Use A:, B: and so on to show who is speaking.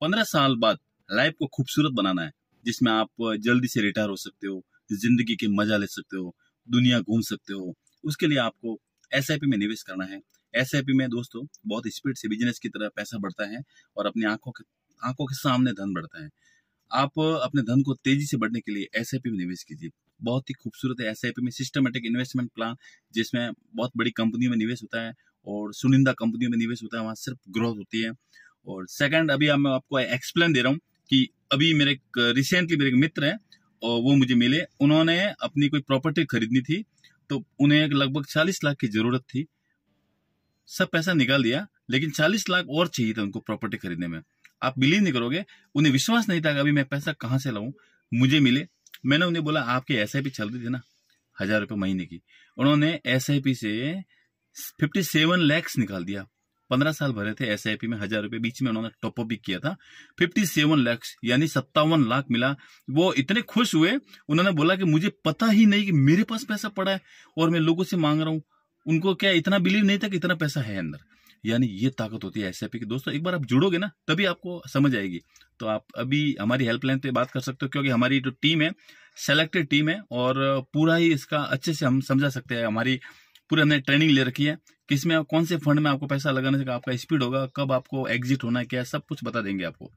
A: पंद्रह साल बाद लाइफ को खूबसूरत बनाना है जिसमें आप जल्दी से रिटायर हो सकते हो जिंदगी के मजा ले सकते हो दुनिया घूम सकते हो उसके लिए आपको एस में निवेश करना है एस में दोस्तों बहुत स्पीड से बिजनेस की तरह पैसा बढ़ता है और अपनी आंखों के आंखों के सामने धन बढ़ता है आप अपने धन को तेजी से बढ़ने के लिए एस में निवेश कीजिए बहुत ही खूबसूरत है एस में सिस्टमेटिक इन्वेस्टमेंट प्लान जिसमें बहुत बड़ी कंपनियों में निवेश होता है और सुनिंदा कंपनियों में निवेश होता है वहाँ सिर्फ ग्रोथ होती है और सेकंड अभी मैं आपको एक्सप्लेन दे रहा हूँ कि अभी मेरे रिसेंटली मेरे मित्र हैं और वो मुझे मिले उन्होंने अपनी कोई प्रॉपर्टी खरीदनी थी तो उन्हें लगभग चालीस लाख की जरूरत थी सब पैसा निकाल दिया लेकिन चालीस लाख और चाहिए था उनको प्रॉपर्टी खरीदने में आप बिलीव नहीं करोगे उन्हें विश्वास नहीं था कि अभी मैं पैसा कहाँ से लाऊं मुझे मिले मैंने उन्हें बोला आपके एस आई पी चल रही थी ना हजार रुपये महीने की उन्होंने एस आई पी से फिफ्टी सेवन लैक्स निकाल दिया पंद्रह साल भरे थे एस में हजार रुपए बीच में उन्होंने टॉपअप भी किया था फिफ्टी सेवन लैक्स यानी सत्तावन लाख मिला वो इतने खुश हुए उन्होंने बोला कि मुझे पता ही नहीं कि मेरे पास पैसा पड़ा है और मैं लोगों से मांग रहा हूं उनको क्या इतना बिलीव नहीं था कि इतना पैसा है अंदर यानी ये ताकत होती है एस की दोस्तों एक बार आप जुड़ोगे ना तभी आपको समझ आएगी तो आप अभी हमारी हेल्पलाइन पे बात कर सकते हो क्योंकि हमारी जो तो टीम है सेलेक्टेड टीम है और पूरा ही इसका अच्छे से हम समझा सकते हैं हमारी पूरी हमने ट्रेनिंग ले रखी है किसमें कौन से फंड में आपको पैसा लगाने से आपका स्पीड होगा कब आपको एग्जिट होना है क्या सब कुछ बता देंगे आपको